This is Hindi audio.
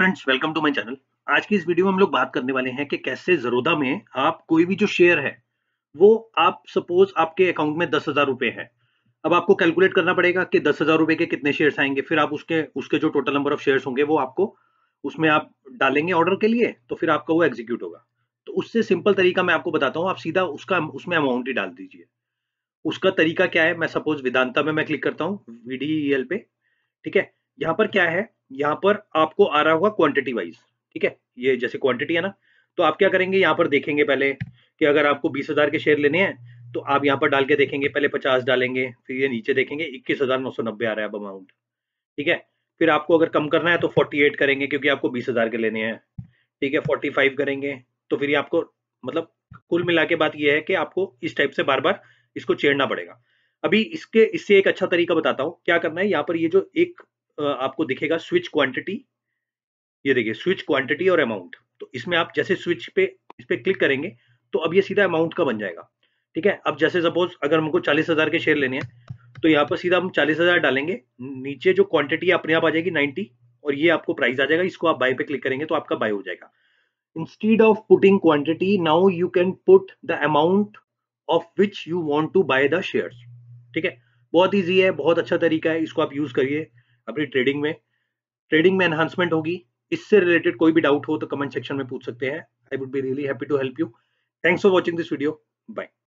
friends welcome to my channel आज की इस वीडियो में हम लोग बात करने वाले हैं कि कैसे जरोदा में आप कोई भी जो शेयर है वो आप सपोज आपके अकाउंट में दस हजार रुपए है अब आपको कैलकुलेट करना पड़ेगा कि दस हजार रुपए के कितने शेयर्स आएंगे फिर आप उसके उसके जो टोटल नंबर ऑफ शेयर्स होंगे वो आपको उसमें आप डालेंगे ऑर्डर के लिए तो फिर आपका वो एग्जीक्यूट होगा तो उससे सिंपल तरीका मैं आपको बताता हूँ आप सीधा उसका उसमें अमाउंट ही डाल दीजिए उसका तरीका क्या है मैं सपोज वेदांता में मैं क्लिक करता हूँ वीडीएल e पे ठीक है यहाँ पर क्या है यहां पर आपको आ रहा होगा क्वांटिटी वाइज ठीक है ये जैसे क्वांटिटी है ना तो आप क्या करेंगे यहां पर देखेंगे पहले कि अगर आपको बीस हजार के शेयर लेने हैं तो आप यहाँ पर डाल के देखेंगे पहले पचास डालेंगे फिर ये नीचे देखेंगे इक्कीस हजार नौ सौ नब्बे आ रहा है अब अमाउंट ठीक है फिर आपको अगर कम करना है तो फोर्टी एट करेंगे क्योंकि आपको बीस हजार के लेने हैं ठीक है फोर्टी फाइव करेंगे तो फिर ये आपको मतलब कुल मिला के बात यह है कि आपको इस टाइप से बार बार इसको चेड़ना पड़ेगा अभी इसके इससे एक अच्छा तरीका बताता हूँ क्या करना है यहाँ पर ये जो एक आपको दिखेगा स्विच क्वांटिटी ये देखिए स्विच क्वांटिटी और अमाउंट तो इसमें आप जैसे स्विच पे इस पर क्लिक करेंगे तो अब ये सीधा अमाउंट का बन जाएगा ठीक है अब जैसे सपोज अगर हमको चालीस हजार के शेयर लेने हैं तो यहाँ पर सीधा हम चालीस हजार डालेंगे नीचे जो क्वांटिटी अपने आप आ जाएगी नाइन्टी और ये आपको प्राइस आ जाएगा इसको आप बाय पे क्लिक करेंगे तो आपका बाय हो जाएगा instead of putting quantity now you can put the amount of which you want to buy the share ठीक है बहुत ईजी है बहुत अच्छा तरीका है इसको आप यूज करिए अपनी ट्रेडिंग में ट्रेडिंग में एनहांसमेंट होगी इससे रिलेटेड कोई भी डाउट हो तो कमेंट सेक्शन में पूछ सकते हैं I would be really happy to help you thanks for watching this video bye